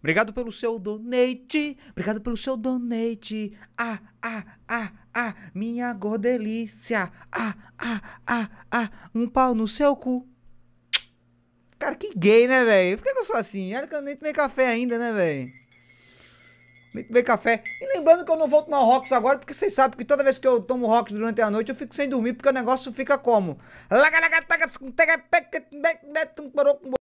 Obrigado pelo seu donate. Obrigado pelo seu donate. Ah, ah, ah, ah, minha gordelícia. Ah, ah, ah, ah, um pau no seu cu. Cara, que gay, né, velho? Por que, eu sou assim? Olha que eu nem tomei café ainda, né, velho? Nem tomei café. E lembrando que eu não vou tomar Rox agora, porque vocês sabem que toda vez que eu tomo Rox durante a noite, eu fico sem dormir, porque o negócio fica como?